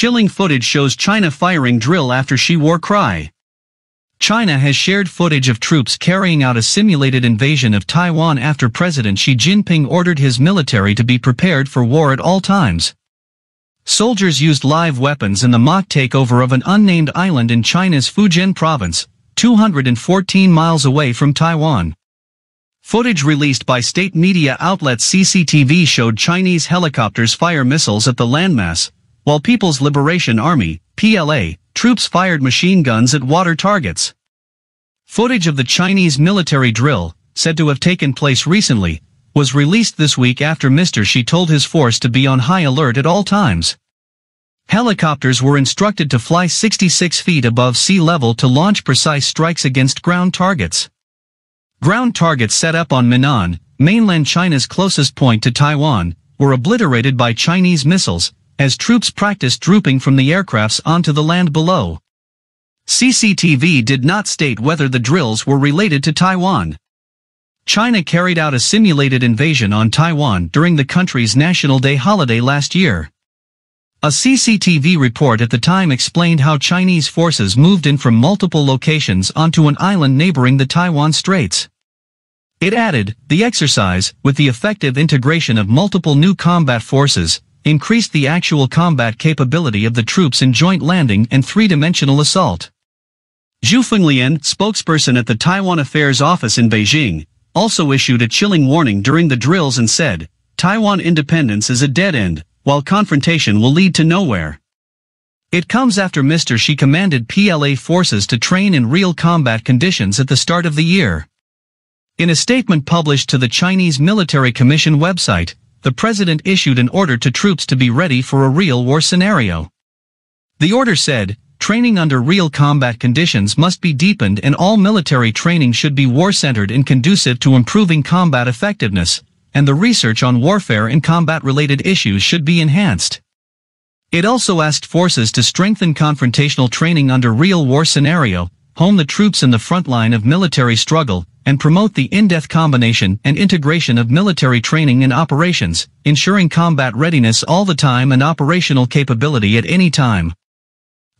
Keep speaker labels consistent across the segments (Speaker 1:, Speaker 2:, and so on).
Speaker 1: Chilling footage shows China firing drill after she war cry. China has shared footage of troops carrying out a simulated invasion of Taiwan after President Xi Jinping ordered his military to be prepared for war at all times. Soldiers used live weapons in the mock takeover of an unnamed island in China's Fujian province, 214 miles away from Taiwan. Footage released by state media outlet CCTV showed Chinese helicopters fire missiles at the landmass, while People's Liberation Army, PLA, troops fired machine guns at water targets. Footage of the Chinese military drill, said to have taken place recently, was released this week after Mr. Xi told his force to be on high alert at all times. Helicopters were instructed to fly 66 feet above sea level to launch precise strikes against ground targets. Ground targets set up on Minnan, mainland China's closest point to Taiwan, were obliterated by Chinese missiles, as troops practiced drooping from the aircrafts onto the land below. CCTV did not state whether the drills were related to Taiwan. China carried out a simulated invasion on Taiwan during the country's National Day holiday last year. A CCTV report at the time explained how Chinese forces moved in from multiple locations onto an island neighboring the Taiwan Straits. It added, the exercise, with the effective integration of multiple new combat forces, increased the actual combat capability of the troops in joint landing and three-dimensional assault. Zhu Fenglian, spokesperson at the Taiwan Affairs Office in Beijing, also issued a chilling warning during the drills and said, Taiwan independence is a dead end, while confrontation will lead to nowhere. It comes after Mr. Xi commanded PLA forces to train in real combat conditions at the start of the year. In a statement published to the Chinese Military Commission website, the president issued an order to troops to be ready for a real war scenario. The order said, training under real combat conditions must be deepened and all military training should be war-centered and conducive to improving combat effectiveness, and the research on warfare and combat-related issues should be enhanced. It also asked forces to strengthen confrontational training under real war scenario, hone the troops in the front line of military struggle, and promote the in-depth combination and integration of military training and operations, ensuring combat readiness all the time and operational capability at any time.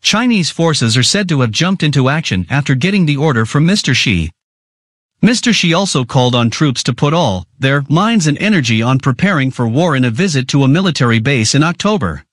Speaker 1: Chinese forces are said to have jumped into action after getting the order from Mr. Xi. Mr. Xi also called on troops to put all their minds and energy on preparing for war in a visit to a military base in October.